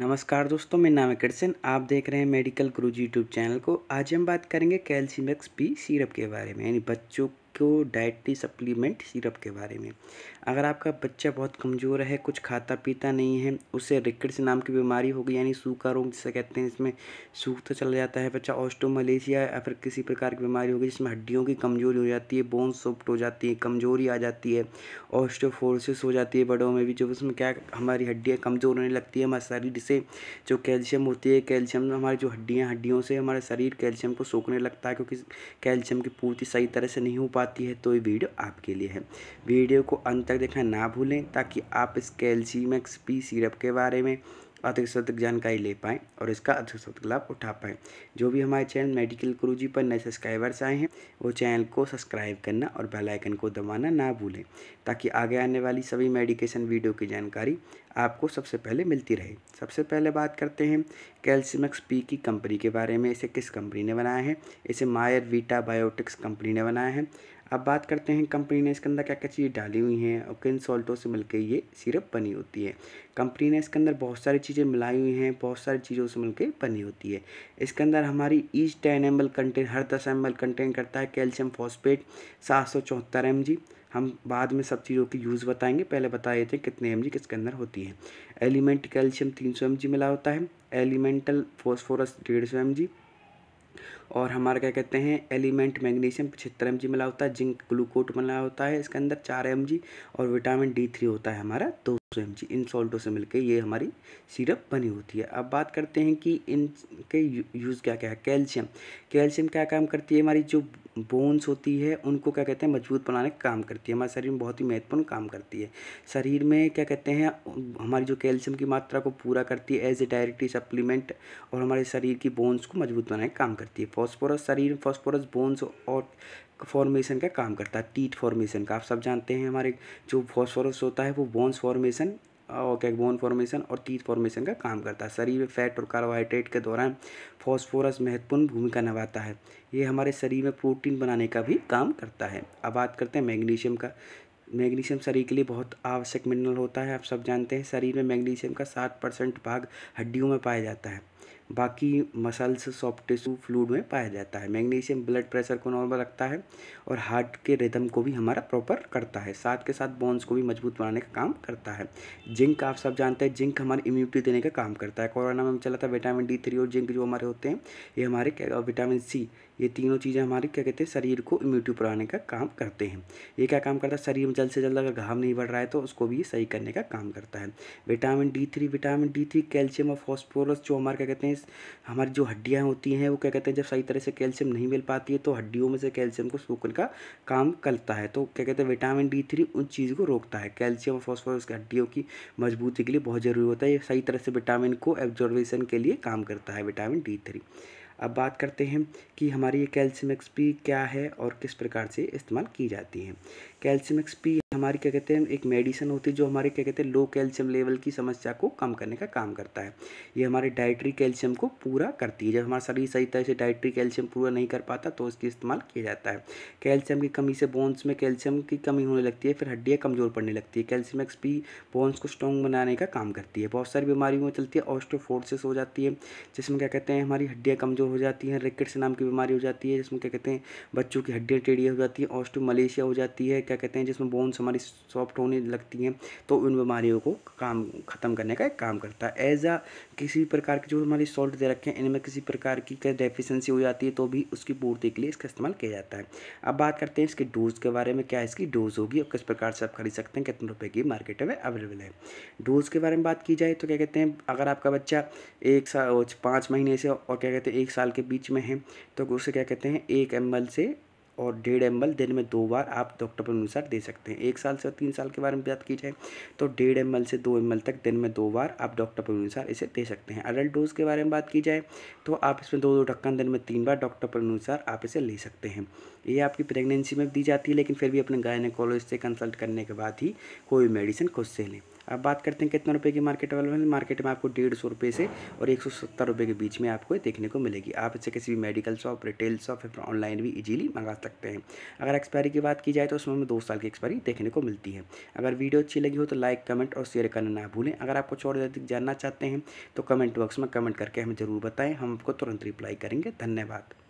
नमस्कार दोस्तों मेरा नाम है कृष्ण आप देख रहे हैं मेडिकल क्रूज यूट्यूब चैनल को आज हम बात करेंगे कैल्शियम एक्स पी सीरप के बारे में यानी बच्चों को डाइटरी सप्लीमेंट सिरप के बारे में अगर आपका बच्चा बहुत कमज़ोर है कुछ खाता पीता नहीं है उसे रिकट्स नाम की बीमारी होगी यानी सूखा रोग जिसे कहते हैं इसमें सूख तो चला जाता है बच्चा ऑस्टोमलेशिया या फिर किसी प्रकार की बीमारी होगी जिसमें हड्डियों की कमज़ोरी हो जाती है बोन सॉफ्ट हो जाती है कमज़ोरी आ जाती है ऑस्टोफोर्सिस हो जाती है बड़ों में भी जब उसमें क्या हमारी हड्डियाँ कमज़ोर होने लगती है हमारे शरीर से जो कैल्शियम होती है कैल्शियम हमारी जो हड्डियाँ हड्डियों से हमारा शरीर कैल्शियम को सोखने लगता है क्योंकि कैल्शियम की पूर्ति सही तरह से नहीं हो पाती आती है तो ये वीडियो आपके लिए है वीडियो को अंत तक देखना ना भूलें ताकि आप इस कैल्शियमैक्स पी सीरप के बारे में अधिक से अधिक जानकारी ले पाएँ और इसका अधिक से अधिक लाभ उठा पाएँ जो भी हमारे चैनल मेडिकल क्रूजी पर नए सब्सक्राइबर्स आए हैं वो चैनल को सब्सक्राइब करना और बेल आइकन को दबाना ना भूलें ताकि आगे आने वाली सभी मेडिकेशन वीडियो की जानकारी आपको सबसे पहले मिलती रहे सबसे पहले बात करते हैं कैल्शियमक्स पी की कंपनी के बारे में इसे किस कंपनी ने बनाया है इसे मायर वीटा बायोटिक्स कंपनी ने बनाया है अब बात करते हैं कंपनी ने इसके अंदर क्या क्या चीज़ें डाली हुई हैं और किन सॉल्टों से मिलकर ये सिरप बनी होती है कंपनी ने इसके अंदर बहुत सारी चीज़ें मिलाई हुई हैं बहुत सारी चीज़ों से मिलकर बनी होती है इसके अंदर हमारी each ten M L contain हर दस एम एल कंटेन करता है कैल्शियम फॉस्फेट सात सौ चौहत्तर एम जी हम बाद में सब चीज़ों की यूज़ बताएंगे पहले बताए थे कितने एम जी किसके अंदर होती है एलिमेंट कैल्शियम तीन सौ एम जी मिला होता है एलिमेंटल फॉस्फोरस डेढ़ सौ एम जी और हमारा क्या कहते हैं एलिमेंट मैग्नीशियम पचहत्तर एम मिला होता है जिंक ग्लूकोट मिला होता है इसके अंदर चार एम और विटामिन डी थ्री होता है हमारा दो सौ एम इन सॉल्टों से मिलकर ये हमारी सिरप बनी होती है अब बात करते हैं कि इनके यूज़ क्या क्या है कैल्शियम कैल्शियम क्या काम करती है हमारी जो बोन्स होती है उनको क्या कहते हैं मजबूत बनाने का काम करती है हमारे शरीर में बहुत ही महत्वपूर्ण काम करती है शरीर में क्या कहते हैं हमारी जो कैल्शियम की मात्रा को पूरा करती है एज ए डायरेक्टली सप्लीमेंट और हमारे शरीर की बोन्स को मजबूत बनाने का काम करती है फॉस्फोरस शरीर में फॉस्फोरस बोन्स और फॉर्मेशन का काम करता है टीट फॉर्मेशन का आप सब जानते हैं हमारे जो फॉस्फोरस होता है वो बोन्स फॉर्मेशन और बोन फॉर्मेशन और टीथ फॉर्मेशन का काम करता है शरीर में फैट और कार्बोहाइड्रेट के दौरान फॉस्फोरस महत्वपूर्ण भूमिका निभाता है ये हमारे शरीर में प्रोटीन बनाने का भी काम करता है अब बात करते हैं मैग्नीशियम का मैग्नीशियम शरीर के लिए बहुत आवश्यक मिनरल होता है आप सब जानते हैं शरीर में मैग्नीशियम का सात परसेंट भाग हड्डियों में पाया जाता है बाकी मसल्स सॉफ्ट टिश्यू फ्लूड में पाया जाता है मैग्नीशियम ब्लड प्रेशर को नॉर्मल रखता है और हार्ट के रिदम को भी हमारा प्रॉपर करता है साथ के साथ बोन्स को भी मजबूत बनाने का काम करता है जिंक आप सब जानते हैं जिंक हमारी इम्यूनिटी देने का काम करता है कोरोना में चला था विटामिन डी थ्री और जिंक जो हमारे होते हैं ये हमारे विटामिन सी ये तीनों चीज़ें हमारे क्या कहते हैं शरीर को इम्यूनिटी बढ़ाने का काम करते हैं ये क्या काम करता है शरीर में जल्द से जल्द अगर घाव नहीं बढ़ रहा है तो उसको भी सही करने का काम करता है vitamin D three vitamin D three calcium और फॉस्फोरस जो हमारे क्या कहते हैं इस हमारी जो हड्डियाँ होती हैं वो क्या कहते हैं जब सही तरह से कैल्शियम नहीं मिल पाती है तो हड्डियों में से कैल्शियम को सूखने का काम करता है तो क्या कहते हैं विटामिन डी थ्री उन चीज़ को रोकता है कैल्शियम और फॉस्फोरस की हड्डियों की मजबूती के लिए बहुत ज़रूरी होता है ये सही तरह से विटामिन को एब्जॉर्वेशन के लिए काम करता है विटामिन डी थ्री अब बात करते हैं कि हमारी ये कैल्शियम एक्सपी क्या है और किस प्रकार से इस्तेमाल की जाती है कैल्शियम एक्सपी हमारी क्या कहते हैं एक मेडिसन होती है जो हमारे क्या कहते हैं लो कैल्शियम लेवल की समस्या को कम करने का काम करता है ये हमारे डाइट्री कैल्शियम को पूरा करती है जब हमारा शरीर सही तरह से डाइट्री कैल्शियम पूरा नहीं कर पाता तो इसकी इस्तेमाल किया जाता है कैल्शियम की कमी से बोन्स में कैल्शियम की कमी होने लगती है फिर हड्डियाँ कमज़ोर पड़ने लगती है कैल्शियम एक्सपी बोन्स को स्ट्रॉन्ग बनाने का काम करती है बहुत सारी बीमारियों में चलती है ऑस्ट्रोफोर्सिस हो जाती है जिसमें क्या कहते हैं हमारी हड्डियाँ कमज़ोर हो जाती हैं रिकेट्स नाम की बीमारी हो जाती है जिसमें क्या कहते हैं बच्चों की हड्डियाँ टेढ़ी हो जाती है ऑस्ट्रो मलेशिया हो जाती है क्या कहते हैं जिसमें बोन्स हमारी सॉफ्ट होने लगती हैं तो उन बीमारियों को काम ख़त्म करने का काम करता है एज आ किसी प्रकार की जो हमारी सॉल्ट दे रखे हैं इनमें किसी प्रकार की डेफिशेंसी हो जाती है तो भी उसकी पूर्ति के लिए इसका इस्तेमाल किया जाता है अब बात करते हैं इसके डोज के बारे में क्या इसकी डोज होगी और किस प्रकार से आप खरीद सकते हैं कितने रुपये की मार्केट में अवेलेबल है डोज के बारे में बात की जाए तो क्या कहते हैं अगर आपका बच्चा एक साल पाँच महीने से और क्या कहते हैं एक साल के बीच में है तो उसे क्या कहते हैं एक एम से और डेढ़ एम दिन में दो बार आप डॉक्टर पर अनुसार दे सकते हैं एक साल से और तीन साल के बारे में बात की जाए तो डेढ़ एम से दो एम तक दिन में दो बार आप डॉक्टर पर अनुसार इसे दे सकते हैं अडल्ट डोज के बारे में बात की जाए तो आप इसमें दो दो ढक्कन दिन में तीन बार डॉक्टर पर अनुसार आप इसे ले सकते हैं ये आपकी प्रेगनेंसी में दी जाती है लेकिन फिर भी अपने गायनेकोलॉजिस्ट से कंसल्ट करने के बाद ही कोई मेडिसिन खुद से लें अब बात करते हैं कितना रुपये की मार्केट अवेलेबल मार्केट में आपको डेढ़ सौ रुपये से और एक सौ सत्तर रुपये के बीच में आपको देखने को मिलेगी आप इसे किसी भी मेडिकल शॉप रिटेल शॉप या ऑनलाइन भी ईजिली मंगा सकते हैं अगर एक्सपायरी की बात की जाए तो उसमें हमें दो साल की एक्सपायरी देखने को मिलती है अगर वीडियो अच्छी लगी हो तो लाइक कमेंट और शेयर करना ना भूलें अगर आप कुछ और अधिक जानना चाहते हैं तो कमेंट बॉक्स में कमेंट करके हमें ज़रूर बताएँ हम आपको तुरंत रिप्लाई करेंगे धन्यवाद